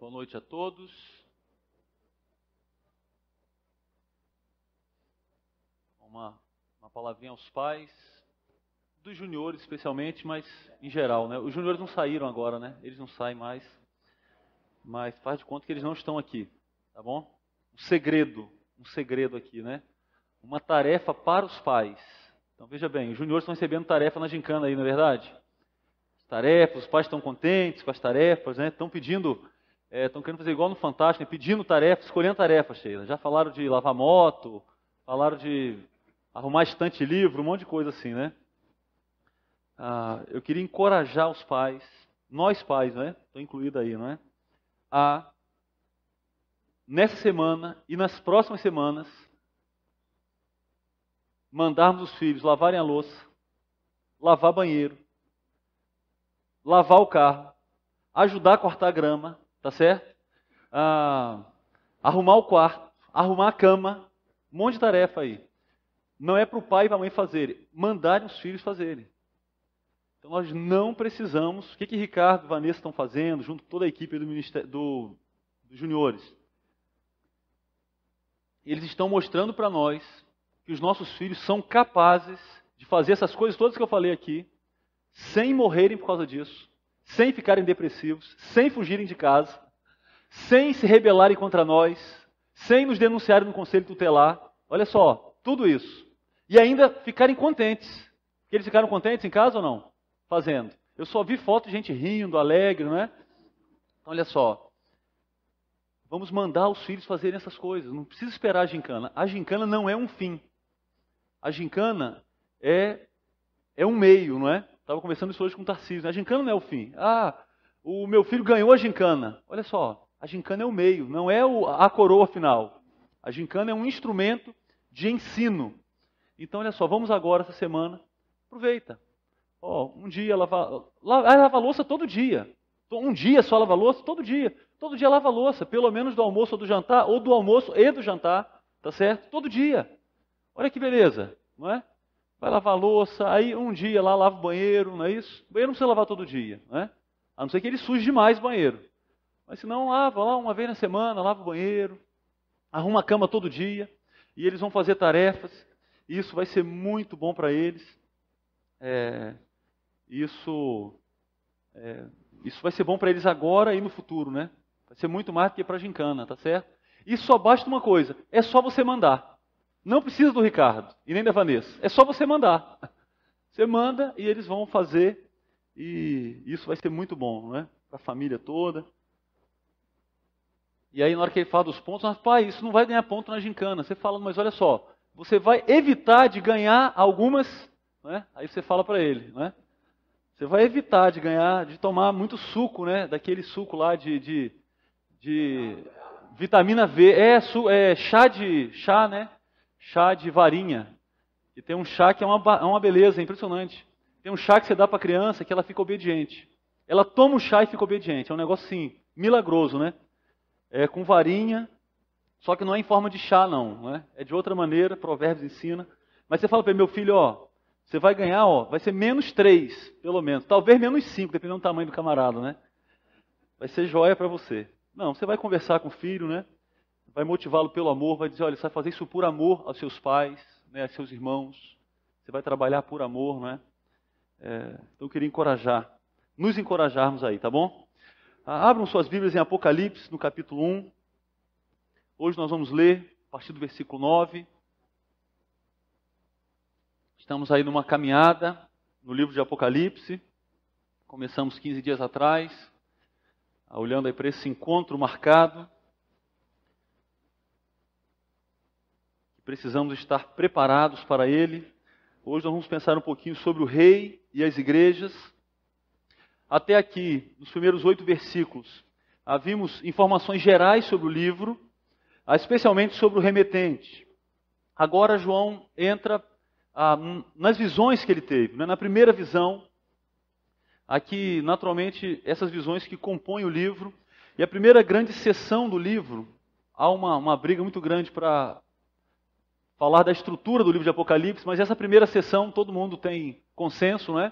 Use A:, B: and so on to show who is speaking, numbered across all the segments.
A: Boa noite a todos. Uma, uma palavrinha aos pais, dos juniores especialmente, mas em geral, né? Os juniores não saíram agora, né? Eles não saem mais. Mas faz de conta que eles não estão aqui, tá bom? Um segredo, um segredo aqui, né? Uma tarefa para os pais. Então veja bem, os juniores estão recebendo tarefa na gincana aí, não é verdade? Tarefas, os pais estão contentes com as tarefas, né? Estão pedindo Estão é, querendo fazer igual no Fantástico, né? pedindo tarefas, escolhendo tarefas, Sheila. Já falaram de lavar moto, falaram de arrumar estante livro, um monte de coisa assim, né? Ah, eu queria encorajar os pais, nós pais, né? Estou incluído aí, não é? A, nessa semana e nas próximas semanas, mandarmos os filhos lavarem a louça, lavar banheiro, lavar o carro, ajudar a cortar grama, tá certo? Ah, arrumar o quarto, arrumar a cama, um monte de tarefa aí. Não é para o pai e para a mãe fazerem, mandarem os filhos fazerem. Então nós não precisamos. O que, que Ricardo e Vanessa estão fazendo, junto com toda a equipe do Ministério do, dos Juniores? Eles estão mostrando para nós que os nossos filhos são capazes de fazer essas coisas todas que eu falei aqui, sem morrerem por causa disso, sem ficarem depressivos, sem fugirem de casa, sem se rebelarem contra nós, sem nos denunciarem no conselho tutelar. Olha só, tudo isso. E ainda ficarem contentes. Eles ficaram contentes em casa ou não? Fazendo. Eu só vi foto de gente rindo, alegre, não é? Então, olha só. Vamos mandar os filhos fazerem essas coisas. Não precisa esperar a gincana. A gincana não é um fim. A gincana é, é um meio, não é? Estava conversando isso hoje com o Tarcísio. Né? A gincana não é o fim. Ah, o meu filho ganhou a gincana. Olha só, a gincana é o meio, não é a coroa final. A gincana é um instrumento de ensino. Então, olha só, vamos agora essa semana. Aproveita. Oh, um dia lava, ah, lava, lava louça todo dia. Um dia só lava louça todo dia. Todo dia lava louça, pelo menos do almoço ou do jantar, ou do almoço e do jantar, tá certo? Todo dia. Olha que beleza, não é? vai lavar louça, aí um dia lá lava o banheiro, não é isso? O banheiro não precisa lavar todo dia, né? A não ser que ele suje demais o banheiro. Mas se não, lava ah, lá uma vez na semana, lava o banheiro, arruma a cama todo dia, e eles vão fazer tarefas, e isso vai ser muito bom para eles. É, isso, é, isso vai ser bom para eles agora e no futuro, né? Vai ser muito mais do que para a gincana, tá certo? E só basta uma coisa, é só você mandar. Não precisa do Ricardo e nem da Vanessa. É só você mandar. Você manda e eles vão fazer. E isso vai ser muito bom, né? Para a família toda. E aí, na hora que ele fala dos pontos, mas, pai, isso não vai ganhar ponto na gincana. Você fala, mas olha só, você vai evitar de ganhar algumas. Né? Aí você fala para ele, né? Você vai evitar de ganhar, de tomar muito suco, né? Daquele suco lá de, de, de vitamina V. É, é chá de chá, né? chá de varinha. E tem um chá que é uma, é uma beleza, é impressionante. Tem um chá que você dá para a criança que ela fica obediente. Ela toma o chá e fica obediente. É um negócio assim, milagroso, né? É com varinha, só que não é em forma de chá, não. Né? É de outra maneira, Provérbios ensina. Mas você fala para meu filho, ó, você vai ganhar, ó, vai ser menos três, pelo menos. Talvez menos cinco, dependendo do tamanho do camarada, né? Vai ser joia para você. Não, você vai conversar com o filho, né? vai motivá-lo pelo amor, vai dizer, olha, você vai fazer isso por amor aos seus pais, né, aos seus irmãos, você vai trabalhar por amor, né? É, então eu queria encorajar, nos encorajarmos aí, tá bom? Ah, abram suas Bíblias em Apocalipse, no capítulo 1. Hoje nós vamos ler a partir do versículo 9. Estamos aí numa caminhada no livro de Apocalipse. Começamos 15 dias atrás, olhando aí para esse encontro marcado Precisamos estar preparados para ele. Hoje nós vamos pensar um pouquinho sobre o rei e as igrejas. Até aqui, nos primeiros oito versículos, havíamos informações gerais sobre o livro, especialmente sobre o remetente. Agora João entra ah, nas visões que ele teve. Né? Na primeira visão, aqui, naturalmente, essas visões que compõem o livro. E a primeira grande sessão do livro, há uma, uma briga muito grande para falar da estrutura do livro de Apocalipse, mas essa primeira sessão todo mundo tem consenso, né?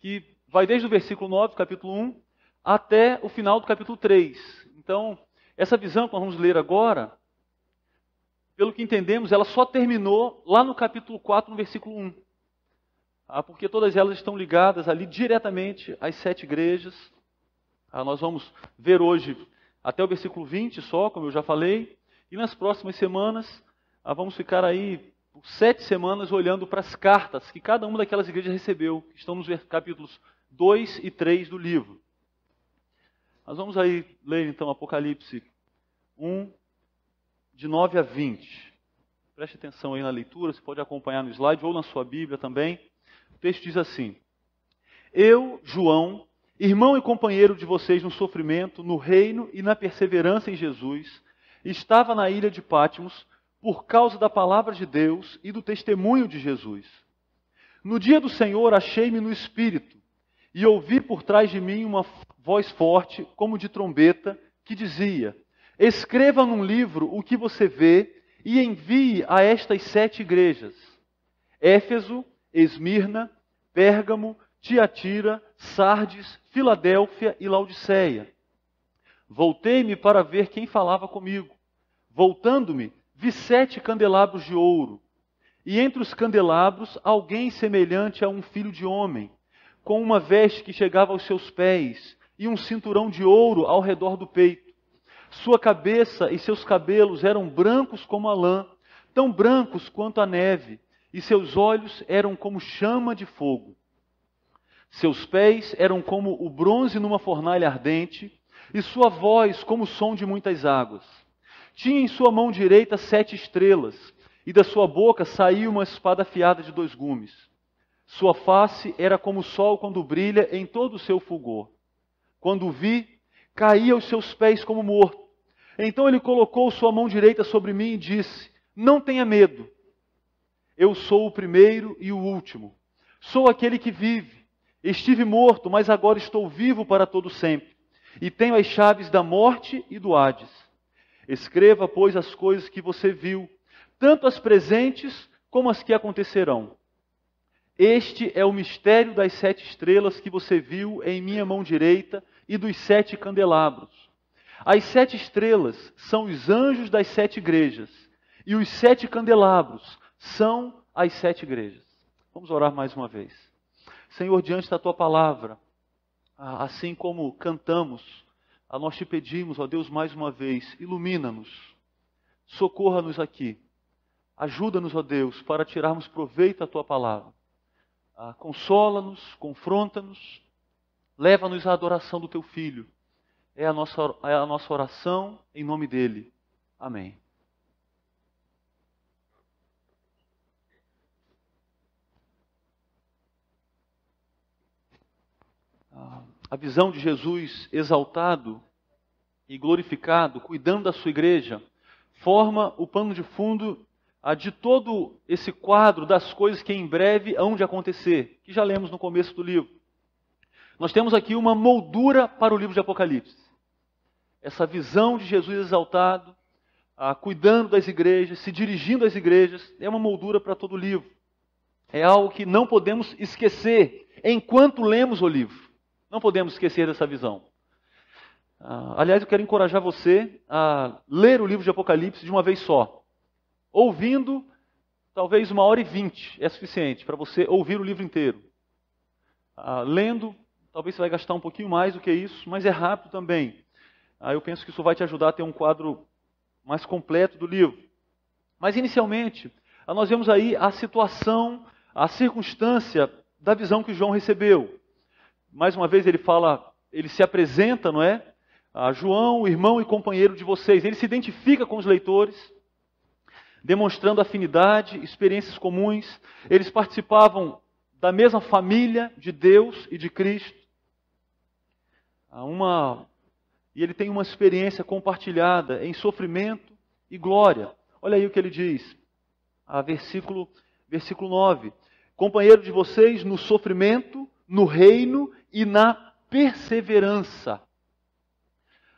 A: Que vai desde o versículo 9, capítulo 1, até o final do capítulo 3. Então, essa visão que nós vamos ler agora, pelo que entendemos, ela só terminou lá no capítulo 4, no versículo 1. Ah, porque todas elas estão ligadas ali diretamente às sete igrejas. Ah, nós vamos ver hoje até o versículo 20 só, como eu já falei, e nas próximas semanas ah, vamos ficar aí sete semanas olhando para as cartas que cada uma daquelas igrejas recebeu, que estão nos capítulos 2 e 3 do livro. Nós vamos aí ler então Apocalipse 1, de 9 a 20. Preste atenção aí na leitura, você pode acompanhar no slide ou na sua Bíblia também. O texto diz assim: Eu, João, irmão e companheiro de vocês no sofrimento, no reino e na perseverança em Jesus, estava na ilha de Patmos por causa da palavra de Deus e do testemunho de Jesus. No dia do Senhor achei-me no espírito e ouvi por trás de mim uma voz forte, como de trombeta, que dizia: Escreva num livro o que você vê e envie a estas sete igrejas: Éfeso, Esmirna, Pérgamo, Tiatira, Sardes, Filadélfia e Laodiceia. Voltei-me para ver quem falava comigo. Voltando-me, vi sete candelabros de ouro, e entre os candelabros alguém semelhante a um filho de homem, com uma veste que chegava aos seus pés, e um cinturão de ouro ao redor do peito. Sua cabeça e seus cabelos eram brancos como a lã, tão brancos quanto a neve, e seus olhos eram como chama de fogo. Seus pés eram como o bronze numa fornalha ardente, e sua voz como o som de muitas águas. Tinha em sua mão direita sete estrelas, e da sua boca saía uma espada afiada de dois gumes. Sua face era como o sol quando brilha em todo o seu fulgor. Quando o vi, caí aos seus pés como morto. Então ele colocou sua mão direita sobre mim e disse: Não tenha medo. Eu sou o primeiro e o último. Sou aquele que vive. Estive morto, mas agora estou vivo para todo sempre. E tenho as chaves da morte e do Hades. Escreva, pois, as coisas que você viu, tanto as presentes como as que acontecerão. Este é o mistério das sete estrelas que você viu em minha mão direita e dos sete candelabros. As sete estrelas são os anjos das sete igrejas, e os sete candelabros são as sete igrejas. Vamos orar mais uma vez. Senhor, diante da tua palavra, assim como cantamos a nós te pedimos, ó Deus, mais uma vez, ilumina-nos, socorra-nos aqui, ajuda-nos, ó Deus, para tirarmos proveito da tua palavra. Ah, Consola-nos, confronta-nos, leva-nos à adoração do teu filho. É a, nossa, é a nossa oração em nome dele. Amém. a visão de Jesus exaltado e glorificado, cuidando da sua igreja, forma o pano de fundo de todo esse quadro das coisas que em breve hão de acontecer, que já lemos no começo do livro. Nós temos aqui uma moldura para o livro de Apocalipse. Essa visão de Jesus exaltado, cuidando das igrejas, se dirigindo às igrejas, é uma moldura para todo o livro. É algo que não podemos esquecer enquanto lemos o livro. Não podemos esquecer dessa visão. Ah, aliás, eu quero encorajar você a ler o livro de Apocalipse de uma vez só. Ouvindo, talvez uma hora e vinte é suficiente para você ouvir o livro inteiro. Ah, lendo, talvez você vai gastar um pouquinho mais do que isso, mas é rápido também. Ah, eu penso que isso vai te ajudar a ter um quadro mais completo do livro. Mas, inicialmente, nós vemos aí a situação, a circunstância da visão que João recebeu mais uma vez ele fala, ele se apresenta, não é? A João, irmão e companheiro de vocês. Ele se identifica com os leitores, demonstrando afinidade, experiências comuns. Eles participavam da mesma família de Deus e de Cristo. Uma e ele tem uma experiência compartilhada em sofrimento e glória. Olha aí o que ele diz. A versículo versículo 9. Companheiro de vocês no sofrimento no reino e na perseverança.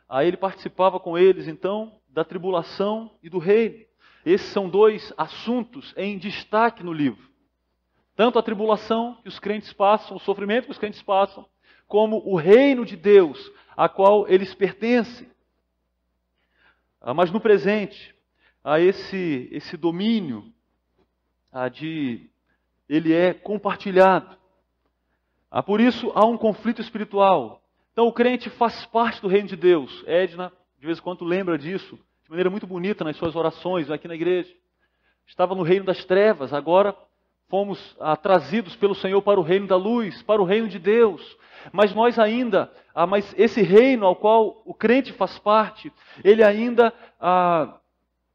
A: Aí ele participava com eles, então, da tribulação e do reino. Esses são dois assuntos em destaque no livro. Tanto a tribulação que os crentes passam, o sofrimento que os crentes passam, como o reino de Deus a qual eles pertencem. Ah, mas no presente, a esse, esse domínio ah, de ele é compartilhado. Ah, por isso há um conflito espiritual. Então o crente faz parte do reino de Deus. Edna, de vez em quando, lembra disso de maneira muito bonita nas suas orações aqui na igreja. Estava no reino das trevas, agora fomos ah, trazidos pelo Senhor para o reino da luz, para o reino de Deus. Mas nós ainda, ah, mas esse reino ao qual o crente faz parte, ele ainda ah,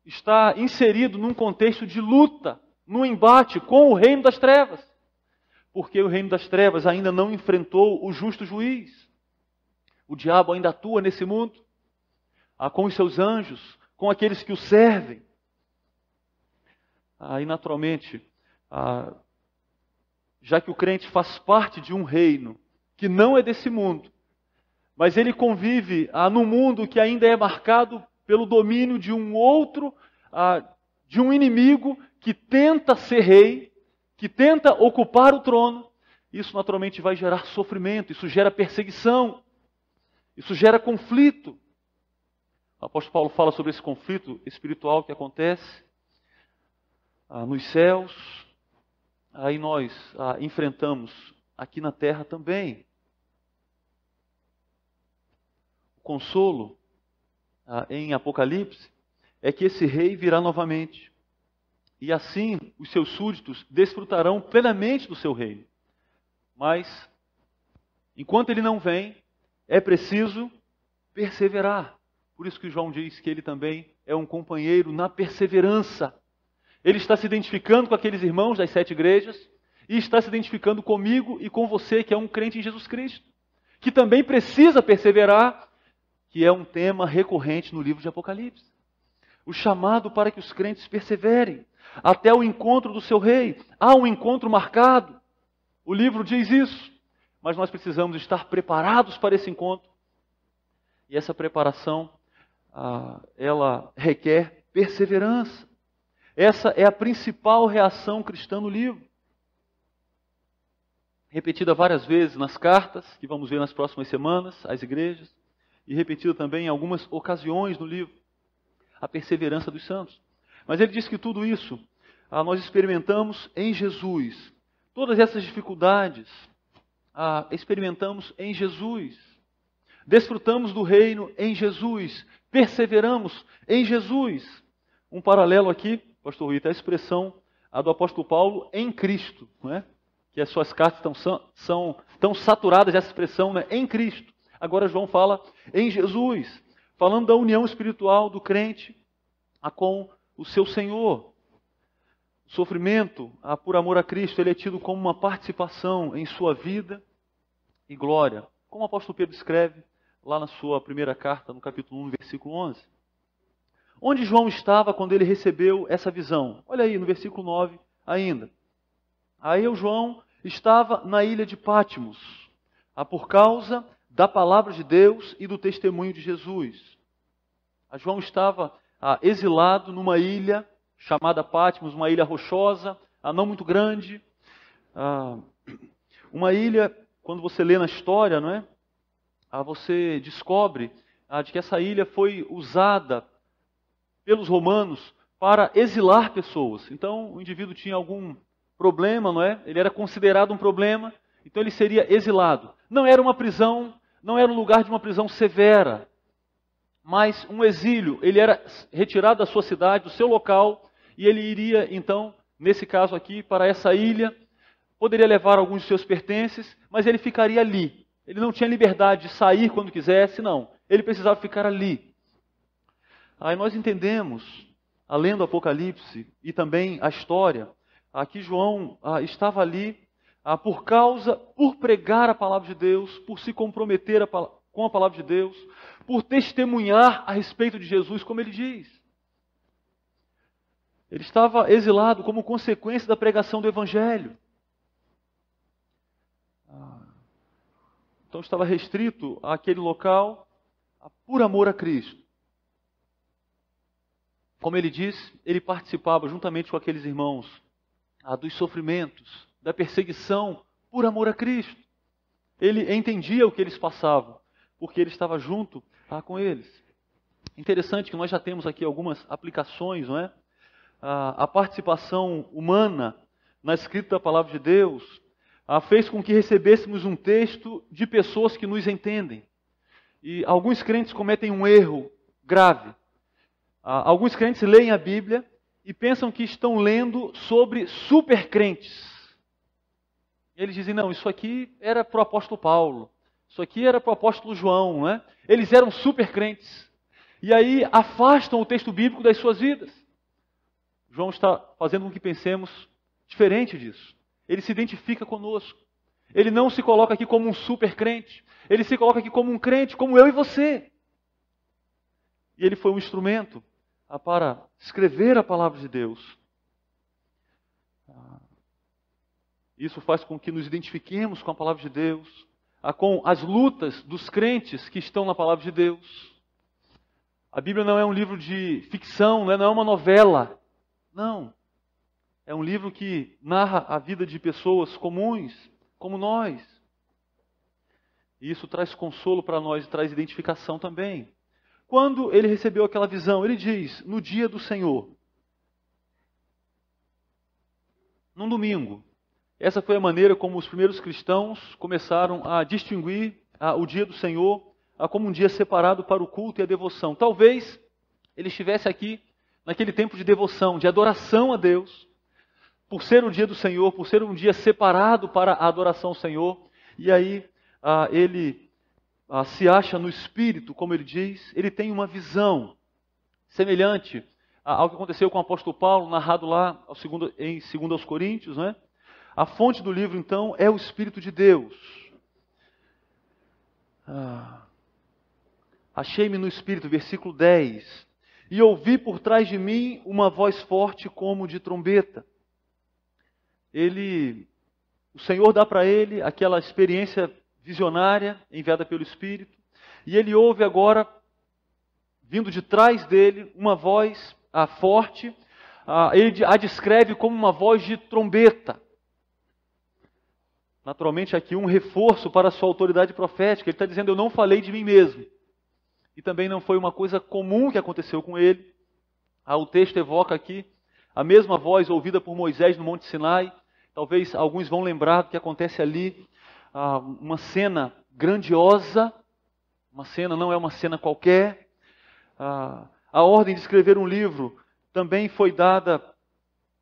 A: está inserido num contexto de luta, num embate com o reino das trevas porque o reino das trevas ainda não enfrentou o justo juiz. O diabo ainda atua nesse mundo, ah, com os seus anjos, com aqueles que o servem. Aí, ah, naturalmente, ah, já que o crente faz parte de um reino que não é desse mundo, mas ele convive ah, no mundo que ainda é marcado pelo domínio de um outro, de um inimigo que tenta ser rei, que tenta ocupar o trono, isso naturalmente vai gerar sofrimento, isso gera perseguição, isso gera conflito. O apóstolo Paulo fala sobre esse conflito espiritual que acontece ah, nos céus, aí ah, nós ah, enfrentamos aqui na terra também. O consolo ah, em Apocalipse é que esse rei virá novamente e assim os seus súditos desfrutarão plenamente do seu reino. Mas, enquanto ele não vem, é preciso perseverar. Por isso que João diz que ele também é um companheiro na perseverança. Ele está se identificando com aqueles irmãos das sete igrejas e está se identificando comigo e com você, que é um crente em Jesus Cristo, que também precisa perseverar, que é um tema recorrente no livro de Apocalipse. O chamado para que os crentes perseverem até o encontro do seu rei. Há um encontro marcado. O livro diz isso. Mas nós precisamos estar preparados para esse encontro. E essa preparação, ah, ela requer perseverança. Essa é a principal reação cristã no livro. Repetida várias vezes nas cartas, que vamos ver nas próximas semanas, às igrejas, e repetida também em algumas ocasiões no livro, a perseverança dos santos. Mas ele diz que tudo isso ah, nós experimentamos em Jesus. Todas essas dificuldades ah, experimentamos em Jesus. Desfrutamos do reino em Jesus. Perseveramos em Jesus. Um paralelo aqui, pastor Rita, a expressão a do apóstolo Paulo em Cristo, não é? que as suas cartas estão são tão saturadas dessa expressão né? em Cristo. Agora João fala em Jesus, falando da união espiritual do crente com o seu Senhor. Sofrimento, ah, por amor a Cristo, ele é tido como uma participação em sua vida e glória. Como o apóstolo Pedro escreve lá na sua primeira carta, no capítulo 1, versículo 11. Onde João estava quando ele recebeu essa visão? Olha aí, no versículo 9 ainda. Aí o João, estava na ilha de Pátimos, a ah, por causa da palavra de Deus e do testemunho de Jesus. A João estava ah, exilado numa ilha chamada Patmos, uma ilha rochosa, ah, não muito grande. Ah, uma ilha, quando você lê na história, não é? ah, você descobre ah, de que essa ilha foi usada pelos romanos para exilar pessoas. Então, o indivíduo tinha algum problema, não é? Ele era considerado um problema, então ele seria exilado. Não era uma prisão, não era um lugar de uma prisão severa, mas um exílio. Ele era retirado da sua cidade, do seu local, e ele iria, então, nesse caso aqui, para essa ilha. Poderia levar alguns de seus pertences, mas ele ficaria ali. Ele não tinha liberdade de sair quando quisesse, não. Ele precisava ficar ali. Aí nós entendemos, além do Apocalipse e também a história, aqui João ah, estava ali ah, por causa, por pregar a palavra de Deus, por se comprometer com a palavra de Deus, por testemunhar a respeito de Jesus, como ele diz. Ele estava exilado como consequência da pregação do Evangelho. Ah, então estava restrito àquele local por amor a Cristo. Como ele diz, ele participava juntamente com aqueles irmãos ah, dos sofrimentos, da perseguição por amor a Cristo. Ele entendia o que eles passavam porque ele estava junto com eles. Interessante que nós já temos aqui algumas aplicações, não é? a participação humana na escrita da palavra de Deus fez com que recebêssemos um texto de pessoas que nos entendem. E alguns crentes cometem um erro grave. alguns crentes leem a Bíblia e pensam que estão lendo sobre supercrentes. E eles dizem: não, isso aqui era para o apóstolo Paulo. Isso aqui era para o apóstolo João, né? Eles eram super crentes. E aí afastam o texto bíblico das suas vidas. João está fazendo com que pensemos diferente disso. Ele se identifica conosco. Ele não se coloca aqui como um super crente. Ele se coloca aqui como um crente, como eu e você. E ele foi um instrumento para escrever a palavra de Deus. Isso faz com que nos identifiquemos com a palavra de Deus, com as lutas dos crentes que estão na palavra de Deus. A Bíblia não é um livro de ficção, né? não é uma novela. Não. É um livro que narra a vida de pessoas comuns, como nós. E isso traz consolo para nós e traz identificação também. Quando ele recebeu aquela visão, ele diz: No dia do Senhor, num domingo, essa foi a maneira como os primeiros cristãos começaram a distinguir o dia do Senhor a, como um dia separado para o culto e a devoção. Talvez ele estivesse aqui naquele tempo de devoção, de adoração a Deus, por ser o dia do Senhor, por ser um dia separado para a adoração ao Senhor, e aí ah, ele ah, se acha no espírito, como ele diz, ele tem uma visão semelhante ao que aconteceu com o apóstolo Paulo, narrado lá em 2 Coríntios, né? A fonte do livro, então, é o Espírito de Deus. Ah. Achei-me no Espírito, versículo 10. E ouvi por trás de mim uma voz forte como de trombeta. Ele, o Senhor dá para ele aquela experiência visionária enviada pelo Espírito, e ele ouve agora, vindo de trás dele, uma voz ah, forte. Ah, ele a descreve como uma voz de trombeta. Naturalmente, aqui um reforço para a sua autoridade profética. Ele está dizendo: Eu não falei de mim mesmo. E também não foi uma coisa comum que aconteceu com ele. Ah, o texto evoca aqui a mesma voz ouvida por Moisés no Monte Sinai. Talvez alguns vão lembrar do que acontece ali. Ah, uma cena grandiosa. Uma cena não é uma cena qualquer. Ah, a ordem de escrever um livro também foi dada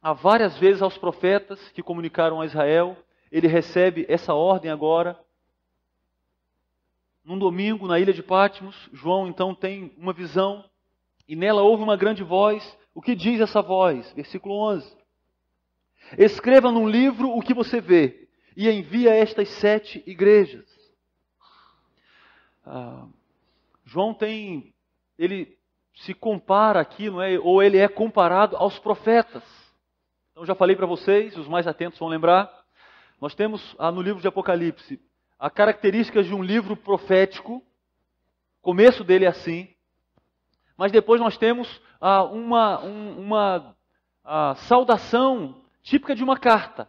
A: a várias vezes aos profetas que comunicaram a Israel ele recebe essa ordem agora. Num domingo, na ilha de Patmos, João então tem uma visão e nela ouve uma grande voz. O que diz essa voz? Versículo 11: Escreva num livro o que você vê e envia a estas sete igrejas. Ah, João tem, ele se compara aqui, não é? Ou ele é comparado aos profetas. Então já falei para vocês, os mais atentos vão lembrar. Nós temos ah, no livro de Apocalipse a característica de um livro profético, começo dele é assim, mas depois nós temos ah, uma, um, uma ah, saudação típica de uma carta.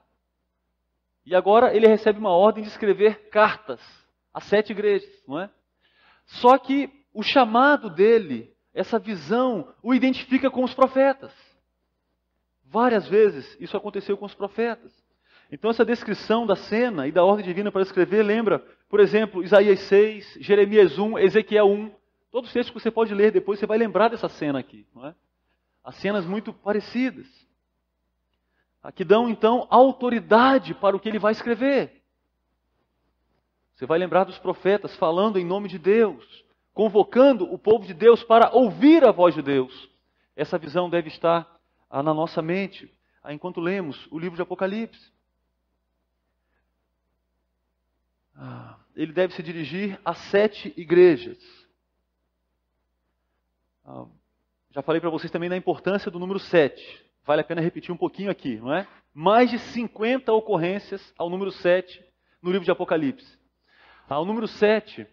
A: E agora ele recebe uma ordem de escrever cartas às sete igrejas, não é? Só que o chamado dele, essa visão, o identifica com os profetas. Várias vezes isso aconteceu com os profetas. Então, essa descrição da cena e da ordem divina para escrever lembra, por exemplo, Isaías 6, Jeremias 1, Ezequiel 1. Todos os textos que você pode ler depois, você vai lembrar dessa cena aqui. Não é? As cenas muito parecidas. Que dão, então, autoridade para o que ele vai escrever. Você vai lembrar dos profetas falando em nome de Deus, convocando o povo de Deus para ouvir a voz de Deus. Essa visão deve estar ah, na nossa mente ah, enquanto lemos o livro de Apocalipse. Ah. ele deve se dirigir a sete igrejas. Ah, já falei para vocês também da importância do número sete. Vale a pena repetir um pouquinho aqui, não é? Mais de 50 ocorrências ao número sete no livro de Apocalipse. Ah, o número sete,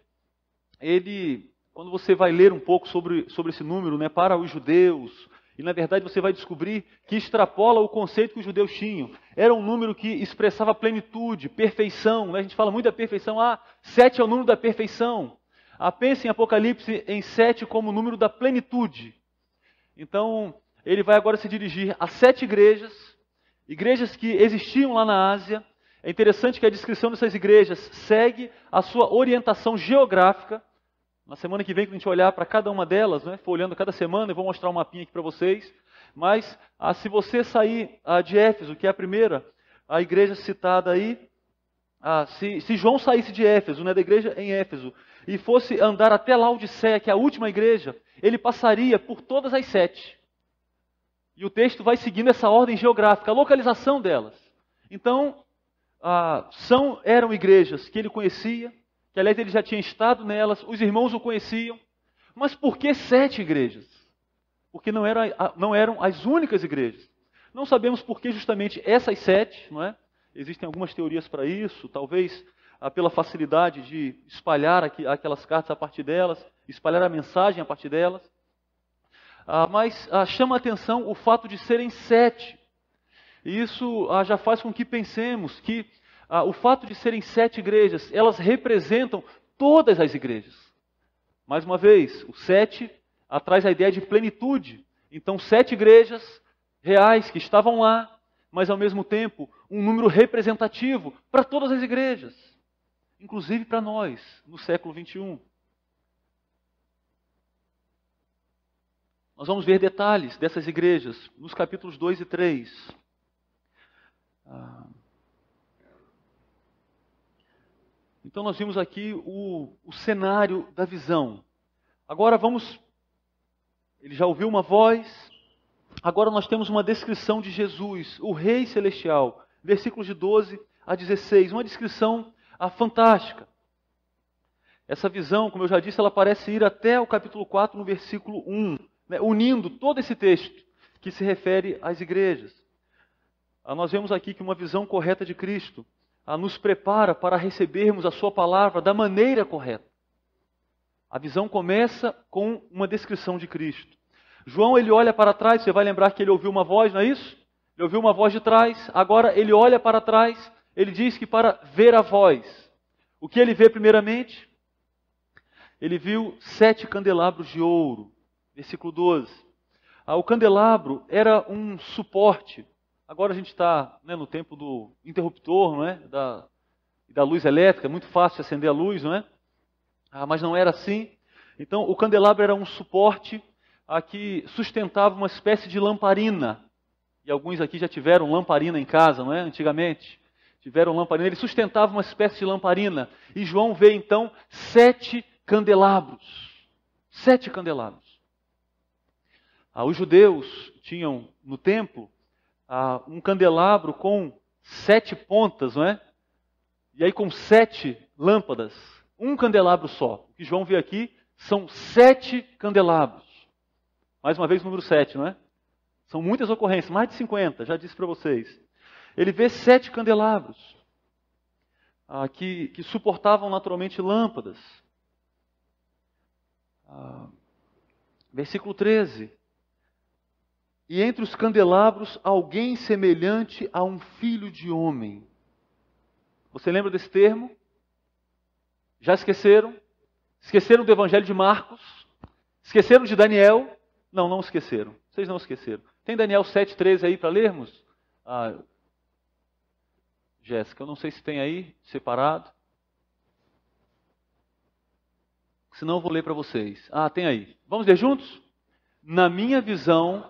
A: ele, quando você vai ler um pouco sobre, sobre esse número, né, para os judeus, e na verdade você vai descobrir que extrapola o conceito que os judeus tinham. Era um número que expressava plenitude, perfeição. Né? A gente fala muito da perfeição. Ah, sete é o número da perfeição. Ah, pensa em Apocalipse em sete como o número da plenitude. Então, ele vai agora se dirigir a sete igrejas, igrejas que existiam lá na Ásia. É interessante que a descrição dessas igrejas segue a sua orientação geográfica. Na semana que vem, quando a gente olhar para cada uma delas, né? for olhando cada semana, eu vou mostrar um mapinha aqui para vocês. Mas ah, se você sair ah, de Éfeso, que é a primeira, a igreja citada aí, ah, se, se, João saísse de Éfeso, né, da igreja em Éfeso, e fosse andar até Laodiceia, que é a última igreja, ele passaria por todas as sete. E o texto vai seguindo essa ordem geográfica, a localização delas. Então, ah, são, eram igrejas que ele conhecia, que aliás ele já tinha estado nelas, os irmãos o conheciam. Mas por que sete igrejas? Porque não, era, não eram as únicas igrejas. Não sabemos por que justamente essas sete, não é? Existem algumas teorias para isso, talvez ah, pela facilidade de espalhar aquelas cartas a partir delas, espalhar a mensagem a partir delas. Ah, mas ah, chama a atenção o fato de serem sete. isso já faz com que pensemos que ah, o fato de serem sete igrejas, elas representam todas as igrejas. Mais uma vez, o sete atrás a ideia de plenitude. Então, sete igrejas reais que estavam lá, mas ao mesmo tempo um número representativo para todas as igrejas, inclusive para nós, no século 21. Nós vamos ver detalhes dessas igrejas nos capítulos 2 e 3. Então, nós vimos aqui o, o cenário da visão. Agora vamos. Ele já ouviu uma voz. Agora nós temos uma descrição de Jesus, o Rei Celestial, versículos de 12 a 16. Uma descrição ah, fantástica. Essa visão, como eu já disse, ela parece ir até o capítulo 4, no versículo 1, né, unindo todo esse texto que se refere às igrejas. Ah, nós vemos aqui que uma visão correta de Cristo nos prepara para recebermos a Sua palavra da maneira correta. A visão começa com uma descrição de Cristo. João ele olha para trás, você vai lembrar que ele ouviu uma voz, não é isso? Ele ouviu uma voz de trás, agora ele olha para trás, ele diz que para ver a voz. O que ele vê primeiramente? Ele viu sete candelabros de ouro, versículo 12. Ah, o candelabro era um suporte Agora a gente está né, no tempo do interruptor, não é? Da, da luz elétrica, é muito fácil acender a luz, não é? Ah, mas não era assim. Então, o candelabro era um suporte a que sustentava uma espécie de lamparina. E alguns aqui já tiveram lamparina em casa, não é? Antigamente. Tiveram lamparina. Ele sustentava uma espécie de lamparina. E João vê, então, sete candelabros. Sete candelabros. Ah, os judeus tinham no templo ah, um candelabro com sete pontas, não é? E aí com sete lâmpadas, um candelabro só. O que João vê aqui são sete candelabros. Mais uma vez, número sete, não é? São muitas ocorrências, mais de 50, já disse para vocês. Ele vê sete candelabros ah, que, que, suportavam naturalmente lâmpadas. Ah, versículo 13 e entre os candelabros alguém semelhante a um filho de homem. Você lembra desse termo? Já esqueceram? Esqueceram do Evangelho de Marcos? Esqueceram de Daniel? Não, não esqueceram. Vocês não esqueceram. Tem Daniel 7,13 aí para lermos? Ah, Jéssica, eu não sei se tem aí, separado. Senão eu vou ler para vocês. Ah, tem aí. Vamos ler juntos? Na minha visão,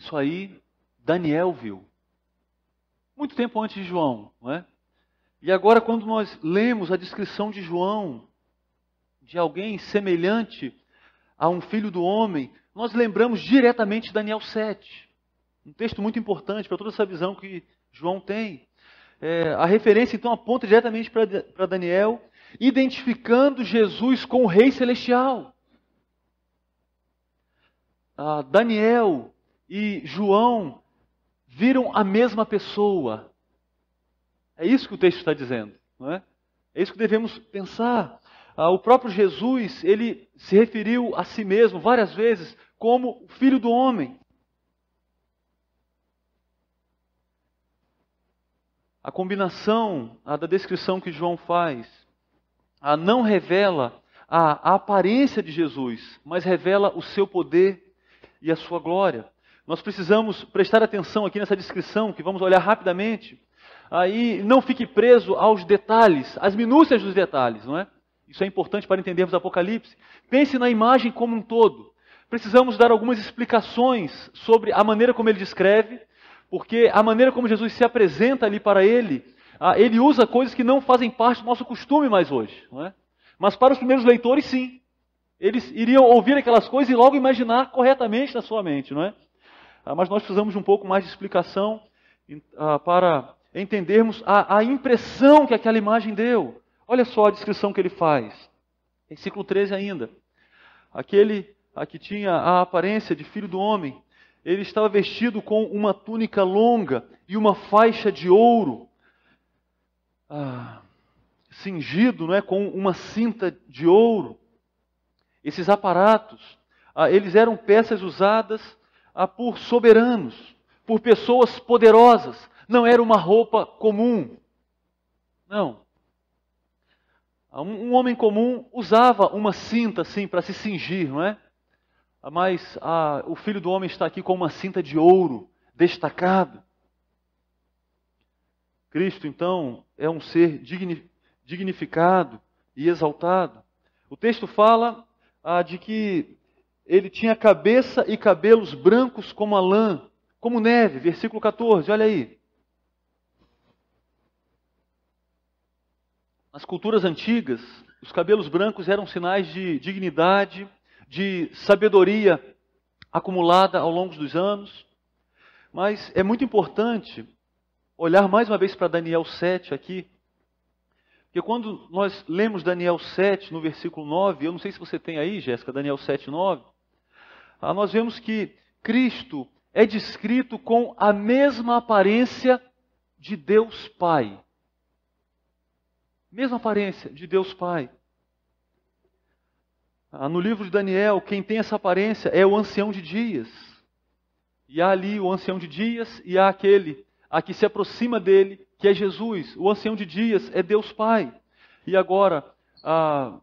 A: Isso aí Daniel viu. Muito tempo antes de João, não é? E agora, quando nós lemos a descrição de João, de alguém semelhante a um filho do homem, nós lembramos diretamente de Daniel 7. Um texto muito importante para toda essa visão que João tem. É, a referência, então, aponta diretamente para Daniel, identificando Jesus com o Rei Celestial. Ah, Daniel e João viram a mesma pessoa. É isso que o texto está dizendo, não é? É isso que devemos pensar. Ah, o próprio Jesus, ele se referiu a si mesmo várias vezes como o filho do homem. A combinação a da descrição que João faz a não revela a, a aparência de Jesus, mas revela o seu poder e a sua glória. Nós precisamos prestar atenção aqui nessa descrição que vamos olhar rapidamente. Aí não fique preso aos detalhes, às minúcias dos detalhes, não é? Isso é importante para entendermos o Apocalipse. Pense na imagem como um todo. Precisamos dar algumas explicações sobre a maneira como ele descreve, porque a maneira como Jesus se apresenta ali para ele, ele usa coisas que não fazem parte do nosso costume mais hoje, não é? Mas para os primeiros leitores, sim. Eles iriam ouvir aquelas coisas e logo imaginar corretamente na sua mente, não é? Ah, mas nós precisamos de um pouco mais de explicação ah, para entendermos a, impressão que aquela imagem deu. Olha só a descrição que ele faz. Versículo 13 ainda. Aquele a que tinha a aparência de filho do homem, ele estava vestido com uma túnica longa e uma faixa de ouro, ah, cingido não é, com uma cinta de ouro. Esses aparatos, ah, eles eram peças usadas ah, por soberanos, por pessoas poderosas. Não era uma roupa comum. Não. Ah, um homem comum usava uma cinta assim para se cingir, não é? Ah, mas ah, o filho do homem está aqui com uma cinta de ouro destacado. Cristo, então, é um ser dignificado e exaltado. O texto fala ah, de que ele tinha cabeça e cabelos brancos como a lã, como neve. Versículo 14, olha aí. Nas culturas antigas, os cabelos brancos eram sinais de dignidade, de sabedoria acumulada ao longo dos anos. Mas é muito importante olhar mais uma vez para Daniel 7 aqui, porque quando nós lemos Daniel 7, no versículo 9, eu não sei se você tem aí, Jéssica, Daniel 7, 9, ah, nós vemos que Cristo é descrito com a mesma aparência de Deus Pai. Mesma aparência de Deus Pai. Ah, no livro de Daniel, quem tem essa aparência é o ancião de dias. E há ali o ancião de dias e há aquele a que se aproxima dele, que é Jesus. O ancião de dias é Deus Pai. E agora, ah,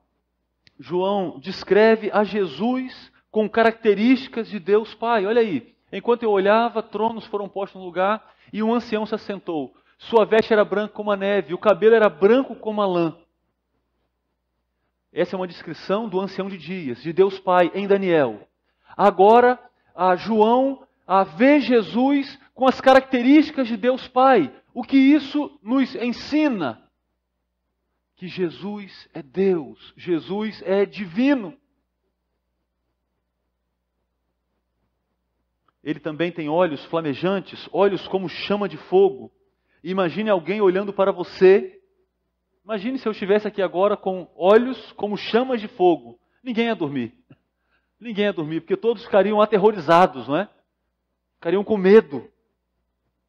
A: João descreve a Jesus com características de Deus Pai. Olha aí, enquanto eu olhava, tronos foram postos no lugar e um ancião se assentou. Sua veste era branca como a neve, o cabelo era branco como a lã. Essa é uma descrição do ancião de dias, de Deus Pai, em Daniel. Agora, João vê Jesus com as características de Deus Pai. O que isso nos ensina? Que Jesus é Deus, Jesus é divino. Ele também tem olhos flamejantes, olhos como chama de fogo. Imagine alguém olhando para você. Imagine se eu estivesse aqui agora com olhos como chamas de fogo. Ninguém ia dormir. Ninguém ia dormir, porque todos ficariam aterrorizados, não é? Ficariam com medo.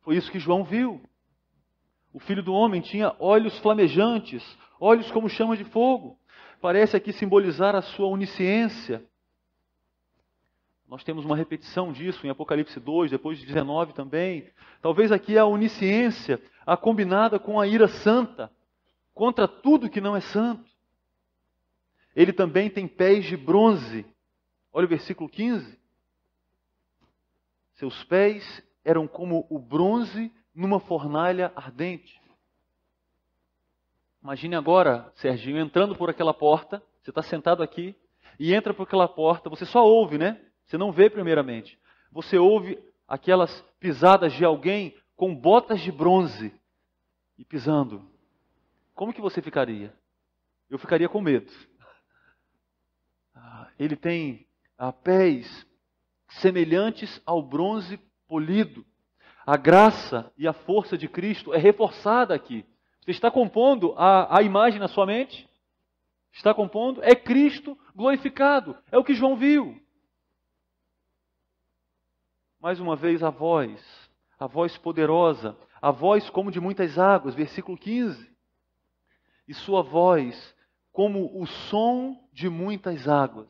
A: Foi isso que João viu. O filho do homem tinha olhos flamejantes, olhos como chamas de fogo. Parece aqui simbolizar a sua onisciência, nós temos uma repetição disso em Apocalipse 2, depois de 19 também. Talvez aqui a onisciência, a combinada com a ira santa, contra tudo que não é santo. Ele também tem pés de bronze. Olha o versículo 15. Seus pés eram como o bronze numa fornalha ardente. Imagine agora, Serginho, entrando por aquela porta, você está sentado aqui, e entra por aquela porta, você só ouve, né? Você não vê primeiramente. Você ouve aquelas pisadas de alguém com botas de bronze e pisando. Como que você ficaria? Eu ficaria com medo. Ah, ele tem ah, pés semelhantes ao bronze polido. A graça e a força de Cristo é reforçada aqui. Você está compondo a, a imagem na sua mente? Está compondo? É Cristo glorificado. É o que João viu mais uma vez a voz, a voz poderosa, a voz como de muitas águas, versículo 15. E sua voz como o som de muitas águas.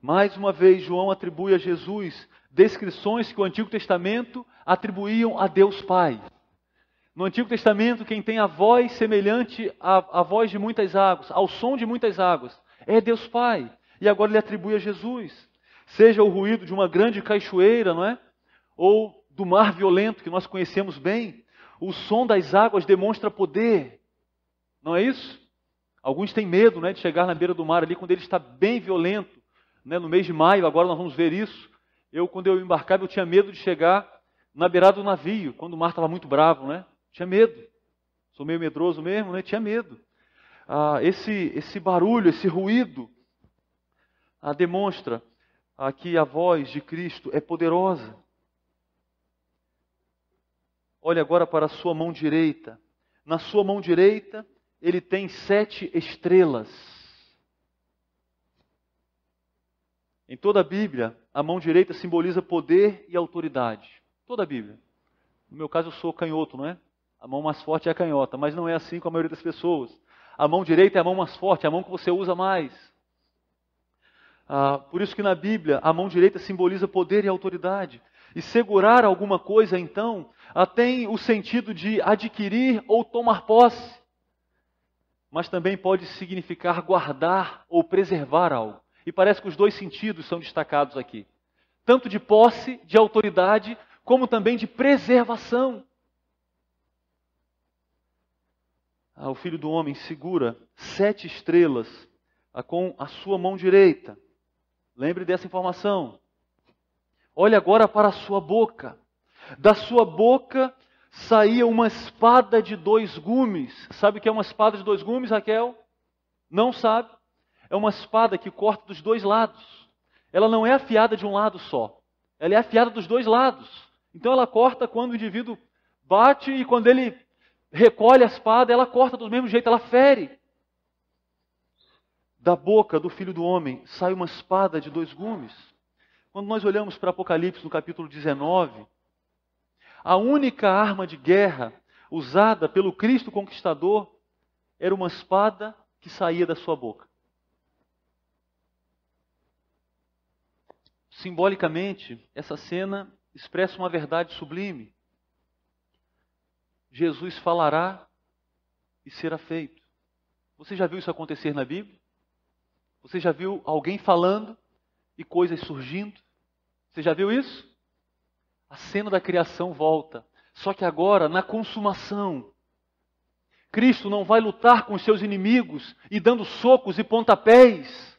A: Mais uma vez, João atribui a Jesus descrições que o Antigo Testamento atribuíam a Deus Pai. No Antigo Testamento, quem tem a voz semelhante à, à voz de muitas águas, ao som de muitas águas, é Deus Pai. E agora ele atribui a Jesus seja o ruído de uma grande cachoeira, não é? Ou do mar violento que nós conhecemos bem, o som das águas demonstra poder. Não é isso? Alguns têm medo, né, de chegar na beira do mar ali quando ele está bem violento, né, no mês de maio, agora nós vamos ver isso. Eu quando eu embarcava, eu tinha medo de chegar na beirada do navio, quando o mar estava muito bravo, né? Tinha medo. Sou meio medroso mesmo, né? Tinha medo. Ah, esse, esse barulho, esse ruído, ah, demonstra Aqui a voz de Cristo é poderosa. Olhe agora para a sua mão direita. Na sua mão direita, ele tem sete estrelas. Em toda a Bíblia, a mão direita simboliza poder e autoridade. Toda a Bíblia. No meu caso, eu sou canhoto, não é? A mão mais forte é a canhota, mas não é assim com a maioria das pessoas. A mão direita é a mão mais forte, é a mão que você usa mais. Ah, por isso que na Bíblia a mão direita simboliza poder e autoridade. E segurar alguma coisa, então, ah, tem o sentido de adquirir ou tomar posse, mas também pode significar guardar ou preservar algo. E parece que os dois sentidos são destacados aqui: tanto de posse, de autoridade, como também de preservação. Ah, o filho do homem segura sete estrelas ah, com a sua mão direita. Lembre dessa informação. Olhe agora para a sua boca. Da sua boca saía uma espada de dois gumes. Sabe o que é uma espada de dois gumes, Raquel? Não sabe? É uma espada que corta dos dois lados. Ela não é afiada de um lado só. Ela é afiada dos dois lados. Então ela corta quando o indivíduo bate e quando ele recolhe a espada, ela corta do mesmo jeito, ela fere da boca do filho do homem sai uma espada de dois gumes. Quando nós olhamos para Apocalipse no capítulo 19, a única arma de guerra usada pelo Cristo conquistador era uma espada que saía da sua boca. Simbolicamente, essa cena expressa uma verdade sublime. Jesus falará e será feito. Você já viu isso acontecer na Bíblia? Você já viu alguém falando e coisas surgindo? Você já viu isso? A cena da criação volta, só que agora na consumação. Cristo não vai lutar com os seus inimigos e dando socos e pontapés.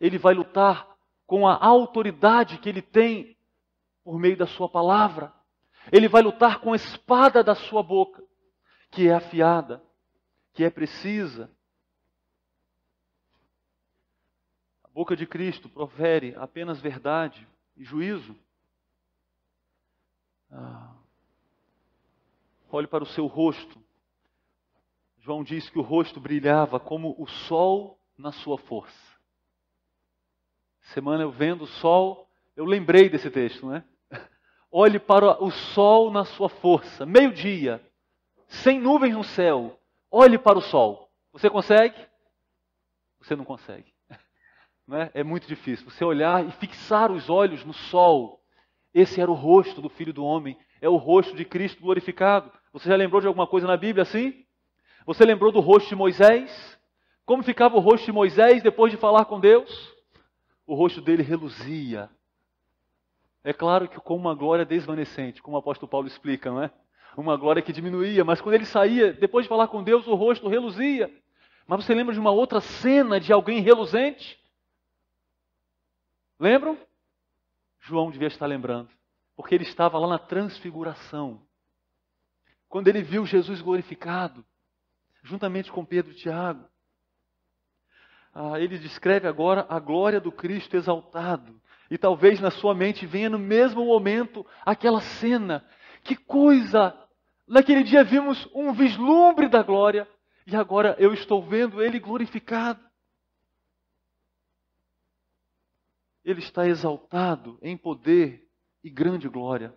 A: Ele vai lutar com a autoridade que ele tem por meio da sua palavra. Ele vai lutar com a espada da sua boca, que é afiada, que é precisa boca de Cristo profere apenas verdade e juízo, ah, olhe para o seu rosto. João diz que o rosto brilhava como o sol na sua força. Semana eu vendo o sol, eu lembrei desse texto, né? Olhe para o sol na sua força, meio-dia, sem nuvens no céu. Olhe para o sol. Você consegue? Você não consegue né? é muito difícil. Você olhar e fixar os olhos no sol. Esse era o rosto do Filho do Homem, é o rosto de Cristo glorificado. Você já lembrou de alguma coisa na Bíblia assim? Você lembrou do rosto de Moisés? Como ficava o rosto de Moisés depois de falar com Deus? O rosto dele reluzia. É claro que com uma glória desvanecente, como o apóstolo Paulo explica, não é? Uma glória que diminuía, mas quando ele saía, depois de falar com Deus, o rosto reluzia. Mas você lembra de uma outra cena de alguém reluzente? Lembram? João devia estar lembrando, porque ele estava lá na transfiguração. Quando ele viu Jesus glorificado, juntamente com Pedro e Tiago, ah, ele descreve agora a glória do Cristo exaltado. E talvez na sua mente venha no mesmo momento aquela cena. Que coisa! Naquele dia vimos um vislumbre da glória e agora eu estou vendo ele glorificado. Ele está exaltado em poder e grande glória.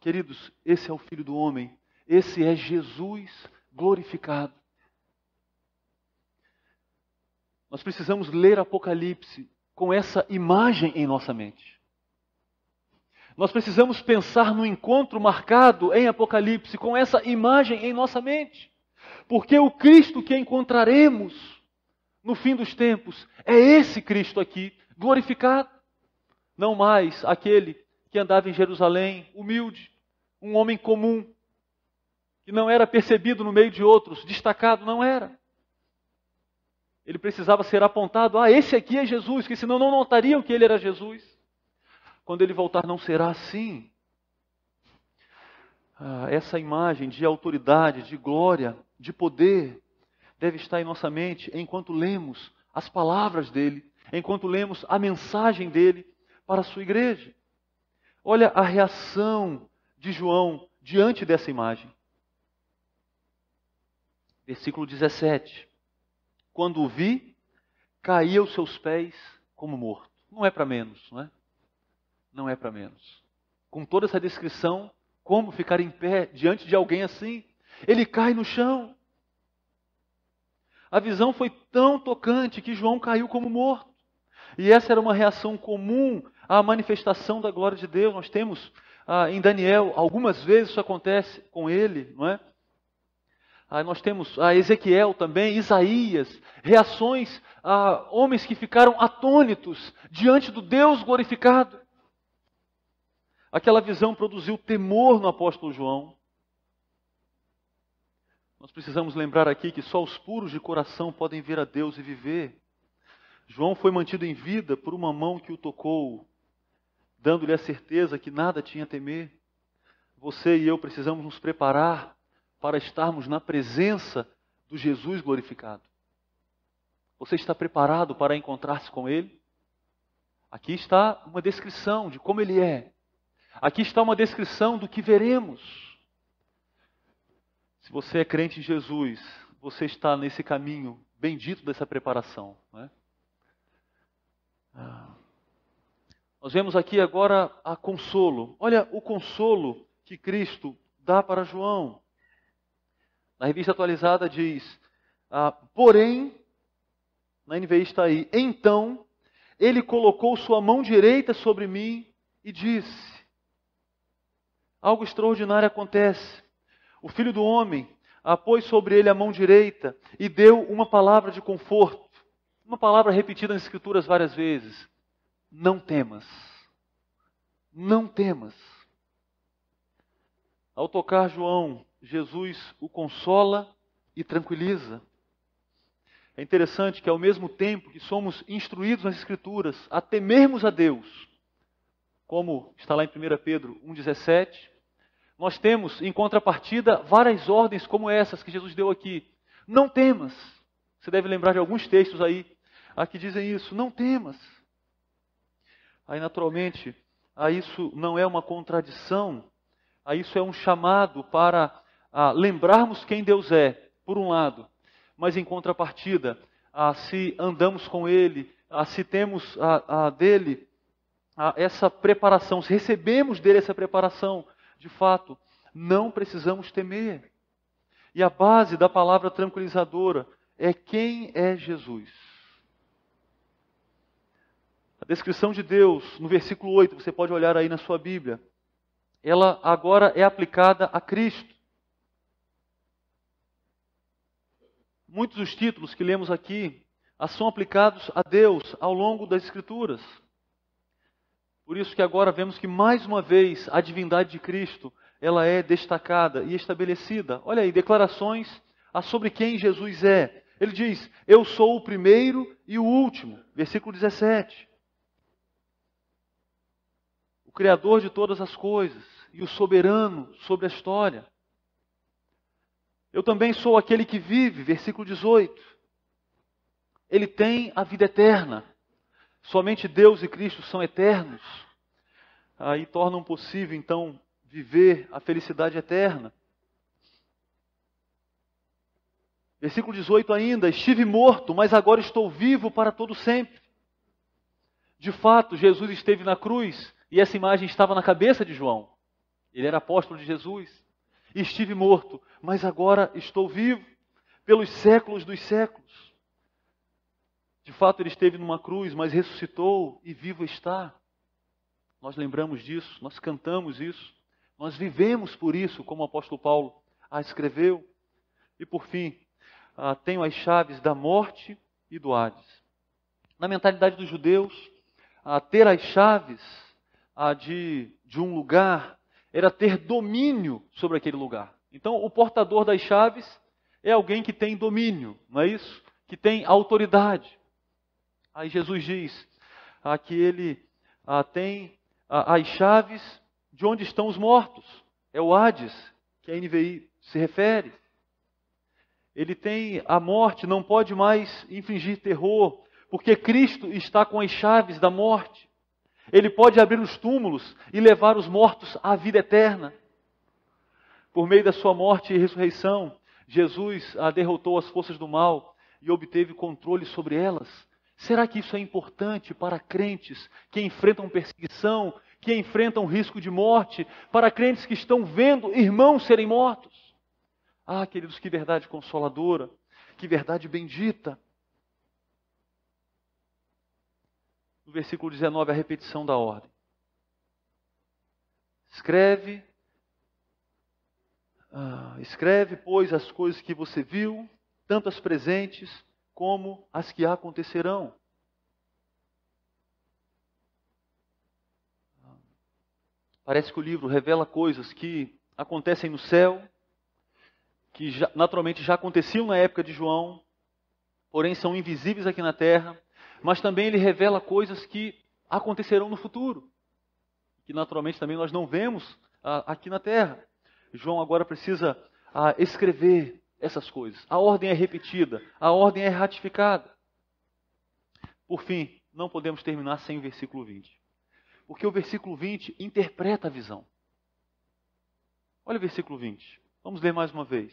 A: Queridos, esse é o Filho do Homem, esse é Jesus glorificado. Nós precisamos ler Apocalipse com essa imagem em nossa mente. Nós precisamos pensar no encontro marcado em Apocalipse com essa imagem em nossa mente. Porque o Cristo que encontraremos no fim dos tempos é esse Cristo aqui, glorificado não mais aquele que andava em Jerusalém, humilde, um homem comum, que não era percebido no meio de outros, destacado, não era. Ele precisava ser apontado, ah, esse aqui é Jesus, que senão não notariam que ele era Jesus. Quando ele voltar, não será assim. Ah, essa imagem de autoridade, de glória, de poder, deve estar em nossa mente enquanto lemos as palavras dele, enquanto lemos a mensagem dele, para a sua igreja. Olha a reação de João diante dessa imagem. Versículo 17. Quando o vi, caí aos seus pés como morto. Não é para menos, não é? Não é para menos. Com toda essa descrição, como ficar em pé diante de alguém assim? Ele cai no chão. A visão foi tão tocante que João caiu como morto. E essa era uma reação comum a manifestação da glória de Deus. Nós temos ah, em Daniel, algumas vezes isso acontece com ele, não é? Ah, nós temos ah, Ezequiel também, Isaías, reações, ah, homens que ficaram atônitos diante do Deus glorificado. Aquela visão produziu temor no apóstolo João. Nós precisamos lembrar aqui que só os puros de coração podem ver a Deus e viver. João foi mantido em vida por uma mão que o tocou dando-lhe a certeza que nada tinha a temer. Você e eu precisamos nos preparar para estarmos na presença do Jesus glorificado. Você está preparado para encontrar-se com Ele? Aqui está uma descrição de como Ele é. Aqui está uma descrição do que veremos. Se você é crente em Jesus, você está nesse caminho bendito dessa preparação. Não é? ah. Nós vemos aqui agora a consolo. Olha o consolo que Cristo dá para João. Na revista atualizada diz: ah, porém, na NVI está aí, então ele colocou sua mão direita sobre mim e disse: Algo extraordinário acontece. O filho do homem ah, pôs sobre ele a mão direita e deu uma palavra de conforto, uma palavra repetida nas Escrituras várias vezes. Não temas. Não temas. Ao tocar João, Jesus o consola e tranquiliza. É interessante que, ao mesmo tempo que somos instruídos nas Escrituras a temermos a Deus, como está lá em 1 Pedro 1,17, nós temos, em contrapartida, várias ordens como essas que Jesus deu aqui. Não temas. Você deve lembrar de alguns textos aí a que dizem isso. Não temas. Aí, naturalmente, a isso não é uma contradição, a isso é um chamado para lembrarmos quem Deus é, por um lado, mas em contrapartida, a, se andamos com Ele, a, se temos a, a dele essa preparação, se recebemos dele essa preparação, de fato, não precisamos temer. E a base da palavra tranquilizadora é quem é Jesus descrição de Deus, no versículo 8, você pode olhar aí na sua Bíblia, ela agora é aplicada a Cristo. Muitos dos títulos que lemos aqui são aplicados a Deus ao longo das Escrituras. Por isso que agora vemos que mais uma vez a divindade de Cristo, ela é destacada e estabelecida. Olha aí, declarações sobre quem Jesus é. Ele diz: "Eu sou o primeiro e o último", versículo 17. Criador de todas as coisas e o soberano sobre a história. Eu também sou aquele que vive, versículo 18. Ele tem a vida eterna. Somente Deus e Cristo são eternos. Aí tornam possível, então, viver a felicidade eterna. Versículo 18 ainda: Estive morto, mas agora estou vivo para todo sempre. De fato, Jesus esteve na cruz e essa imagem estava na cabeça de João. Ele era apóstolo de Jesus. Estive morto, mas agora estou vivo pelos séculos dos séculos. De fato, ele esteve numa cruz, mas ressuscitou e vivo está. Nós lembramos disso, nós cantamos isso, nós vivemos por isso, como o apóstolo Paulo a escreveu. E por fim, ah, tenho as chaves da morte e do Hades. Na mentalidade dos judeus, ah, ter as chaves ah, de, de um lugar era ter domínio sobre aquele lugar. Então, o portador das chaves é alguém que tem domínio, não é isso? Que tem autoridade. Aí Jesus diz ah, que ele ah, tem ah, as chaves de onde estão os mortos. É o Hades que a NVI se refere. Ele tem a morte, não pode mais infligir terror, porque Cristo está com as chaves da morte. Ele pode abrir os túmulos e levar os mortos à vida eterna. Por meio da sua morte e ressurreição, Jesus derrotou as forças do mal e obteve controle sobre elas. Será que isso é importante para crentes que enfrentam perseguição, que enfrentam risco de morte, para crentes que estão vendo irmãos serem mortos? Ah, queridos, que verdade consoladora, que verdade bendita. no versículo 19, a repetição da ordem. Escreve, ah, escreve, pois, as coisas que você viu, tanto as presentes como as que acontecerão. Parece que o livro revela coisas que acontecem no céu, que já, naturalmente já aconteciam na época de João, porém são invisíveis aqui na terra mas também ele revela coisas que acontecerão no futuro, que naturalmente também nós não vemos ah, aqui na terra. João agora precisa ah, escrever essas coisas. A ordem é repetida, a ordem é ratificada. Por fim, não podemos terminar sem o versículo 20. Porque o versículo 20 interpreta a visão. Olha o versículo 20. Vamos ler mais uma vez.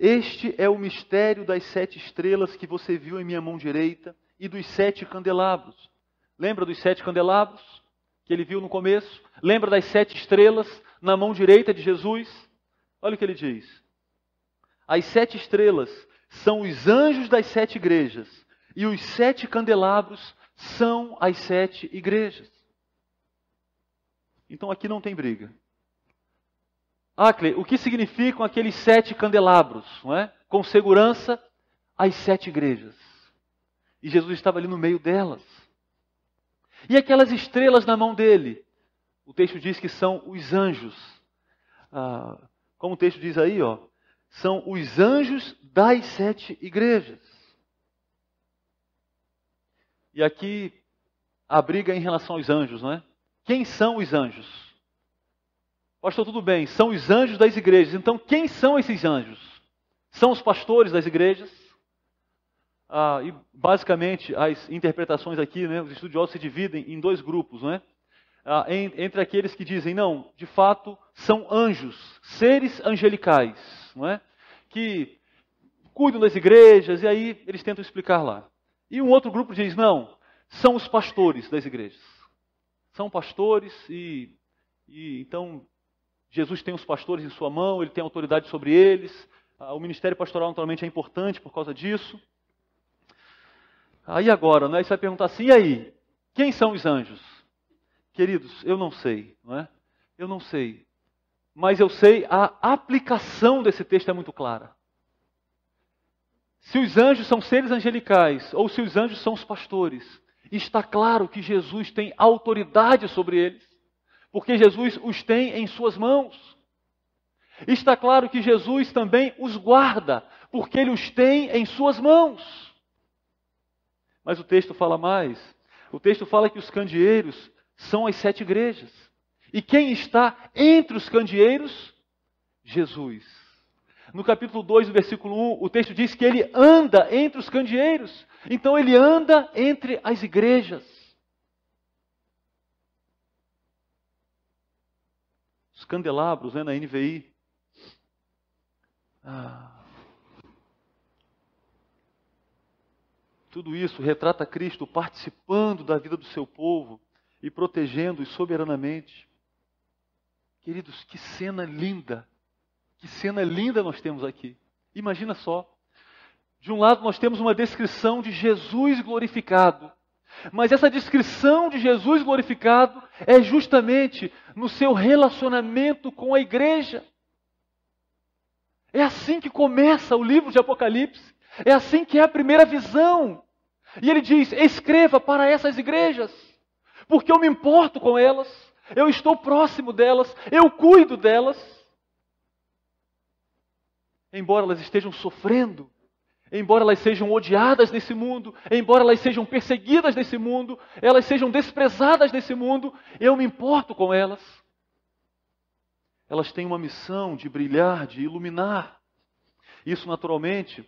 A: Este é o mistério das sete estrelas que você viu em minha mão direita e dos sete candelabros. Lembra dos sete candelabros que ele viu no começo? Lembra das sete estrelas na mão direita de Jesus? Olha o que ele diz. As sete estrelas são os anjos das sete igrejas, e os sete candelabros são as sete igrejas. Então aqui não tem briga. Acle, o que significam aqueles sete candelabros? Não é? Com segurança, as sete igrejas. E Jesus estava ali no meio delas. E aquelas estrelas na mão dele? O texto diz que são os anjos. Ah, como o texto diz aí, ó, são os anjos das sete igrejas. E aqui a briga em relação aos anjos, não é? Quem são os anjos? Pastor, tudo bem, são os anjos das igrejas. Então, quem são esses anjos? São os pastores das igrejas? Ah, e basicamente as interpretações aqui, né, os estudiosos se dividem em dois grupos, né? Ah, em, entre aqueles que dizem não, de fato são anjos, seres angelicais, não é? Que cuidam das igrejas e aí eles tentam explicar lá. E um outro grupo diz não, são os pastores das igrejas. São pastores e, e então Jesus tem os pastores em sua mão, ele tem autoridade sobre eles. Ah, o ministério pastoral naturalmente é importante por causa disso. Aí agora, né? Você vai perguntar assim, e aí? Quem são os anjos? Queridos, eu não sei, não é? Eu não sei. Mas eu sei, a aplicação desse texto é muito clara. Se os anjos são seres angelicais ou se os anjos são os pastores, está claro que Jesus tem autoridade sobre eles, porque Jesus os tem em suas mãos. Está claro que Jesus também os guarda, porque ele os tem em suas mãos. Mas o texto fala mais. O texto fala que os candeeiros são as sete igrejas. E quem está entre os candeeiros? Jesus. No capítulo 2, no versículo 1, o texto diz que ele anda entre os candeeiros. Então ele anda entre as igrejas. Os candelabros, né, na NVI. Ah. Tudo isso retrata Cristo participando da vida do seu povo e protegendo-os soberanamente. Queridos, que cena linda! Que cena linda nós temos aqui. Imagina só. De um lado, nós temos uma descrição de Jesus glorificado. Mas essa descrição de Jesus glorificado é justamente no seu relacionamento com a igreja. É assim que começa o livro de Apocalipse. É assim que é a primeira visão. E ele diz: escreva para essas igrejas, porque eu me importo com elas, eu estou próximo delas, eu cuido delas. Embora elas estejam sofrendo, embora elas sejam odiadas nesse mundo, embora elas sejam perseguidas nesse mundo, elas sejam desprezadas nesse mundo, eu me importo com elas. Elas têm uma missão de brilhar, de iluminar. Isso naturalmente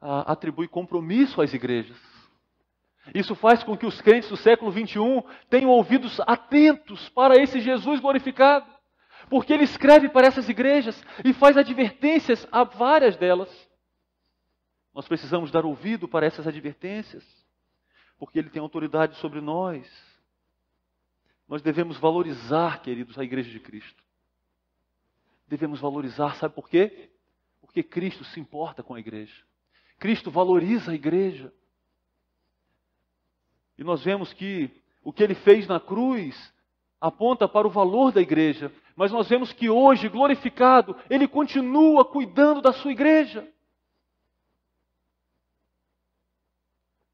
A: ah, atribui compromisso às igrejas. Isso faz com que os crentes do século 21 tenham ouvidos atentos para esse Jesus glorificado, porque ele escreve para essas igrejas e faz advertências a várias delas. Nós precisamos dar ouvido para essas advertências, porque ele tem autoridade sobre nós. Nós devemos valorizar, queridos, a igreja de Cristo. Devemos valorizar, sabe por quê? Porque Cristo se importa com a igreja. Cristo valoriza a igreja. E nós vemos que o que ele fez na cruz aponta para o valor da igreja, mas nós vemos que hoje, glorificado, ele continua cuidando da sua igreja.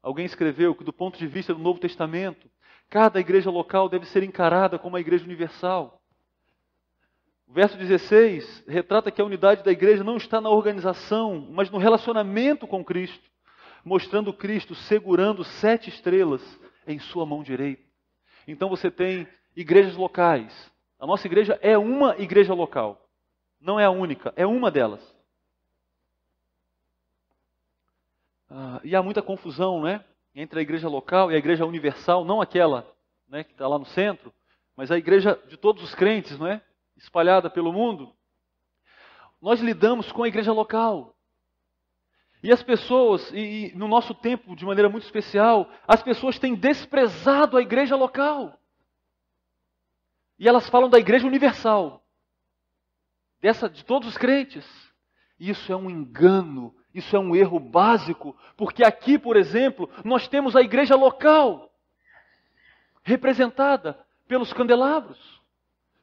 A: Alguém escreveu que, do ponto de vista do Novo Testamento, cada igreja local deve ser encarada como uma igreja universal. O verso 16 retrata que a unidade da igreja não está na organização, mas no relacionamento com Cristo, mostrando Cristo segurando sete estrelas em sua mão direita. Então você tem igrejas locais. A nossa igreja é uma igreja local. Não é a única, é uma delas. Ah, e há muita confusão, né? Entre a igreja local e a igreja universal, não aquela né, que está lá no centro, mas a igreja de todos os crentes, não é? espalhada pelo mundo, nós lidamos com a igreja local. E as pessoas, e, e, no nosso tempo, de maneira muito especial, as pessoas têm desprezado a igreja local. E elas falam da igreja universal, dessa de todos os crentes. Isso é um engano, isso é um erro básico, porque aqui, por exemplo, nós temos a igreja local representada pelos candelabros.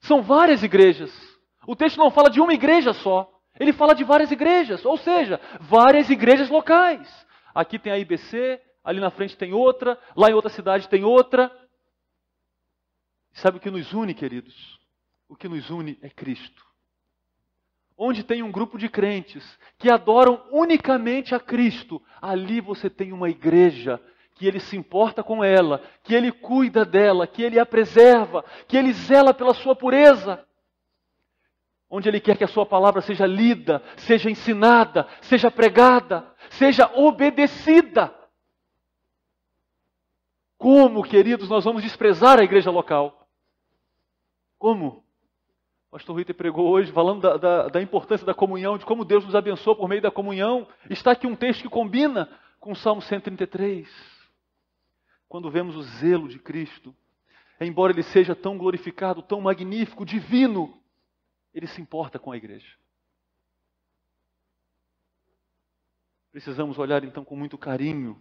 A: São várias igrejas. O texto não fala de uma igreja só. Ele fala de várias igrejas, ou seja, várias igrejas locais. Aqui tem a IBC, ali na frente tem outra, lá em outra cidade tem outra. Sabe o que nos une, queridos? O que nos une é Cristo. Onde tem um grupo de crentes que adoram unicamente a Cristo, ali você tem uma igreja que ele se importa com ela, que ele cuida dela, que ele a preserva, que ele zela pela sua pureza. Onde ele quer que a sua palavra seja lida, seja ensinada, seja pregada, seja obedecida. Como, queridos, nós vamos desprezar a igreja local? Como? O pastor Ritter pregou hoje falando da, da, da importância da comunhão, de como Deus nos abençoa por meio da comunhão. Está aqui um texto que combina com o Salmo 133 quando vemos o zelo de Cristo. Embora ele seja tão glorificado, tão magnífico, divino, ele se importa com a igreja. Precisamos olhar então com muito carinho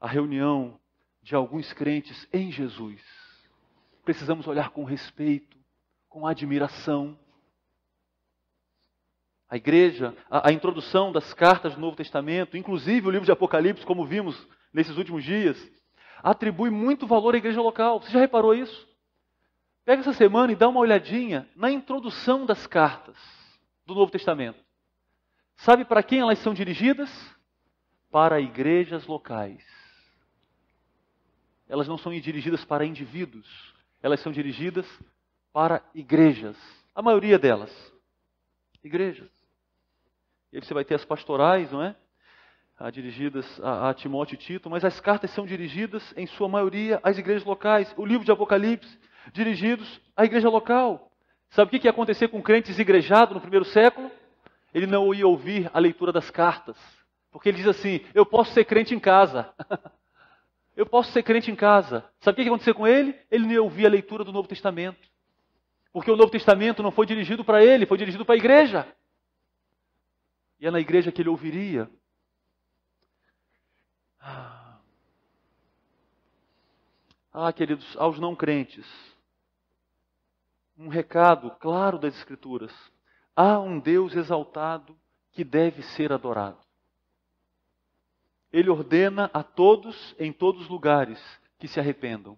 A: a reunião de alguns crentes em Jesus. Precisamos olhar com respeito, com admiração. A igreja, a, a, introdução das cartas do Novo Testamento, inclusive o livro de Apocalipse, como vimos nesses últimos dias, atribui muito valor à igreja local. Você já reparou isso? Pega essa semana e dá uma olhadinha na introdução das cartas do Novo Testamento. Sabe para quem elas são dirigidas? Para igrejas locais. Elas não são dirigidas para indivíduos, elas são dirigidas para igrejas. A maioria delas. Igrejas. E aí você vai ter as pastorais, não é? dirigidas a, a Timóteo e Tito, mas as cartas são dirigidas, em sua maioria, às igrejas locais. O livro de Apocalipse, dirigidos à igreja local. Sabe o que, que ia acontecer com crente desigrejado no primeiro século? Ele não ia ouvir a leitura das cartas. Porque ele diz assim: Eu posso ser crente em casa. Eu posso ser crente em casa. Sabe o que, que aconteceu com ele? Ele não ia ouvir a leitura do Novo Testamento. Porque o Novo Testamento não foi dirigido para ele, foi dirigido para a igreja. E é na igreja que ele ouviria Ah, queridos, aos não crentes, um recado claro das Escrituras: há um Deus exaltado que deve ser adorado. Ele ordena a todos, em todos os lugares, que se arrependam.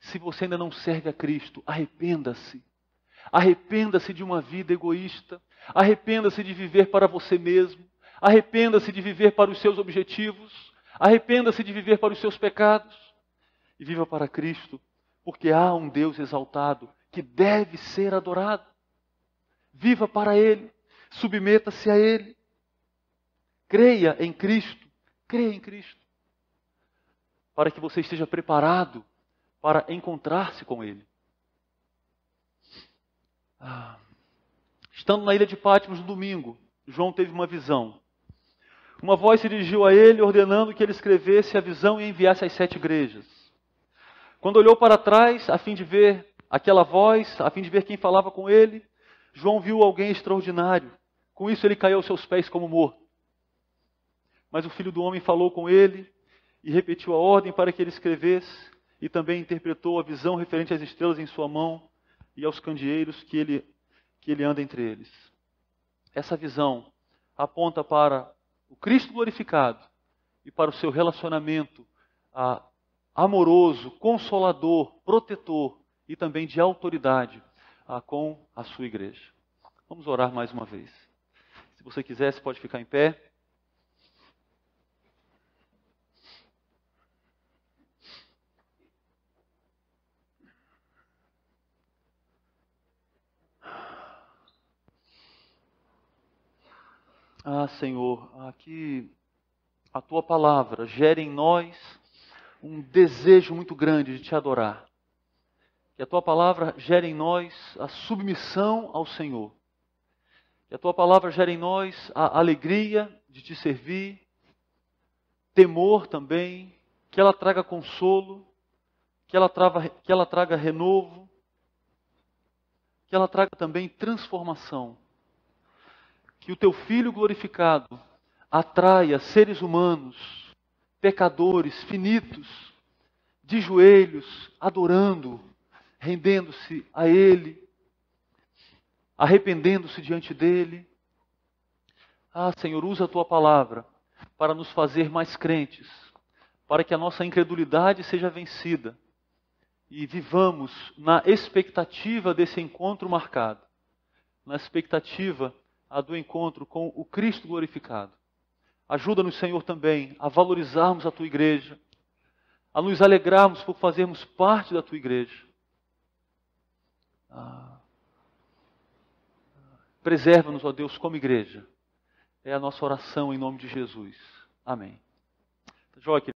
A: Se você ainda não serve a Cristo, arrependa-se. Arrependa-se de uma vida egoísta. Arrependa-se de viver para você mesmo. Arrependa-se de viver para os seus objetivos. Arrependa-se de viver para os seus pecados e viva para Cristo, porque há um Deus exaltado que deve ser adorado. Viva para Ele, submeta-se a Ele. Creia em Cristo, creia em Cristo, para que você esteja preparado para encontrar-se com Ele. Ah. Estando na ilha de Patmos no domingo, João teve uma visão. Uma voz se dirigiu a ele, ordenando que ele escrevesse a visão e enviasse às sete igrejas. Quando olhou para trás, a fim de ver aquela voz, a fim de ver quem falava com ele, João viu alguém extraordinário. Com isso, ele caiu aos seus pés como morto. Mas o filho do homem falou com ele e repetiu a ordem para que ele escrevesse, e também interpretou a visão referente às estrelas em sua mão e aos candeeiros que ele, que ele anda entre eles. Essa visão aponta para o Cristo glorificado e para o seu relacionamento a amoroso, consolador, protetor e também de autoridade ah, com a sua igreja. Vamos orar mais uma vez. Se você quiser, você pode ficar em pé. Ah, Senhor, aqui ah, a tua palavra gere em nós um desejo muito grande de te adorar. Que a tua palavra gere em nós a submissão ao Senhor. Que a tua palavra gere em nós a alegria de te servir, temor também, que ela traga consolo, que ela, trava, que ela traga renovo, que ela traga também transformação. Que o teu filho glorificado atraia seres humanos pecadores finitos, de joelhos, adorando, rendendo-se a Ele, arrependendo-se diante dEle. Ah, Senhor, usa a tua palavra para nos fazer mais crentes, para que a nossa incredulidade seja vencida e vivamos na expectativa desse encontro marcado, na expectativa do encontro com o Cristo glorificado. Ajuda-nos, Senhor, também a valorizarmos a tua igreja, a nos alegrarmos por fazermos parte da tua igreja. Ah. Preserva-nos, ó Deus, como igreja. É a nossa oração em nome de Jesus. Amém. Joaquim.